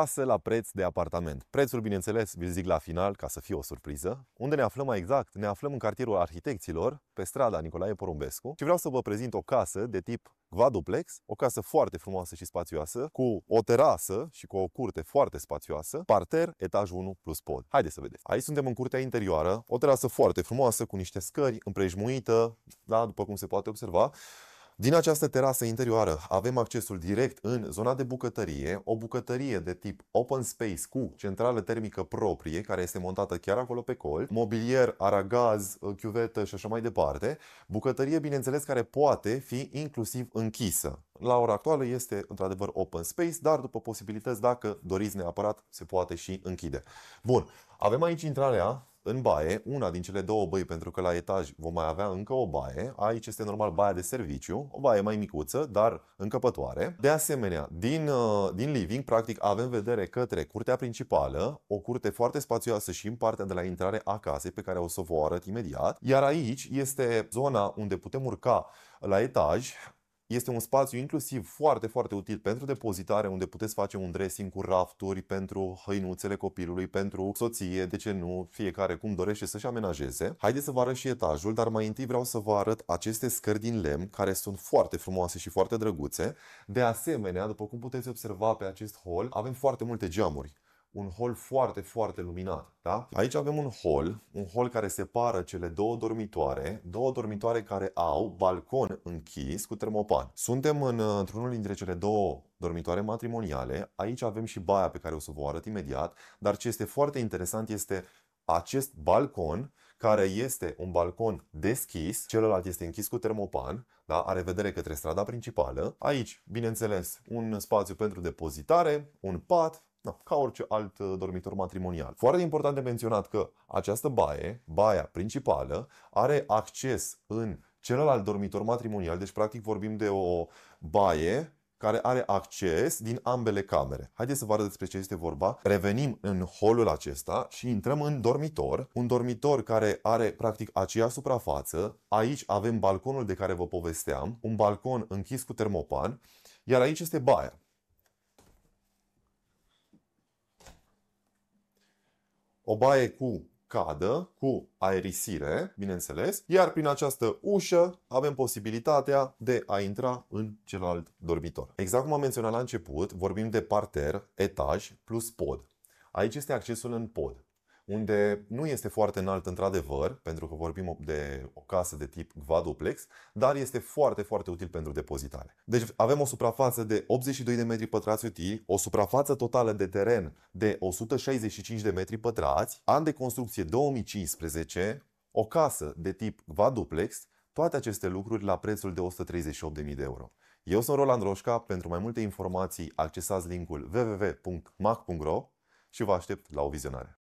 casă la preț de apartament. Prețul, bineînțeles, vi zic la final, ca să fie o surpriză. Unde ne aflăm mai exact? Ne aflăm în cartierul arhitecților, pe strada Nicolae Porumbescu și vreau să vă prezint o casă de tip Vaduplex, o casă foarte frumoasă și spațioasă, cu o terasă și cu o curte foarte spațioasă, parter, etaj 1 plus pod. Haideți să vedeți. Aici suntem în curtea interioară, o terasă foarte frumoasă, cu niște scări, împrejmuită, da, după cum se poate observa, din această terasă interioară avem accesul direct în zona de bucătărie, o bucătărie de tip open space cu centrală termică proprie, care este montată chiar acolo pe col, mobilier, aragaz, uh, chiuvetă și așa mai departe, bucătărie, bineînțeles, care poate fi inclusiv închisă. La ora actuală este într-adevăr open space, dar după posibilități, dacă doriți neapărat, se poate și închide. Bun, avem aici intrarea în baie, una din cele două băi, pentru că la etaj vom mai avea încă o baie. Aici este normal baia de serviciu, o baie mai micuță, dar încăpătoare. De asemenea, din, uh, din living, practic, avem vedere către curtea principală, o curte foarte spațioasă și în partea de la intrare a casei, pe care o să vă arăt imediat. Iar aici este zona unde putem urca la etaj, este un spațiu inclusiv foarte, foarte util pentru depozitare, unde puteți face un dressing cu rafturi pentru hăinuțele copilului, pentru soție, de ce nu, fiecare cum dorește să-și amenajeze. Haideți să vă arăt și etajul, dar mai întâi vreau să vă arăt aceste scări din lemn, care sunt foarte frumoase și foarte drăguțe. De asemenea, după cum puteți observa pe acest hol, avem foarte multe geamuri un hol foarte, foarte luminat. Da? Aici avem un hol, un hol care separă cele două dormitoare, două dormitoare care au balcon închis cu termopan. Suntem în, uh, într-unul dintre cele două dormitoare matrimoniale, aici avem și baia pe care o să vă arăt imediat, dar ce este foarte interesant este acest balcon care este un balcon deschis, celălalt este închis cu termopan, da? are vedere către strada principală. Aici, bineînțeles, un spațiu pentru depozitare, un pat, da, ca orice alt uh, dormitor matrimonial. Foarte important de menționat că această baie, baia principală, are acces în celălalt dormitor matrimonial, deci practic vorbim de o baie care are acces din ambele camere. Haideți să vă arăt despre ce este vorba. Revenim în holul acesta și intrăm în dormitor. Un dormitor care are practic aceea suprafață. Aici avem balconul de care vă povesteam, un balcon închis cu termopan, iar aici este baia. o baie cu cadă, cu aerisire, bineînțeles, iar prin această ușă avem posibilitatea de a intra în celălalt dormitor. Exact cum am menționat la început, vorbim de parter, etaj plus pod. Aici este accesul în pod unde nu este foarte înalt într-adevăr, pentru că vorbim de o casă de tip quadruplex, dar este foarte, foarte util pentru depozitare. Deci avem o suprafață de 82 de metri pătrați utili, o suprafață totală de teren de 165 de metri pătrați, an de construcție 2015, o casă de tip quadruplex, toate aceste lucruri la prețul de 138.000 de euro. Eu sunt Roland Roșca, pentru mai multe informații accesați linkul www.mac.ro și vă aștept la o vizionare.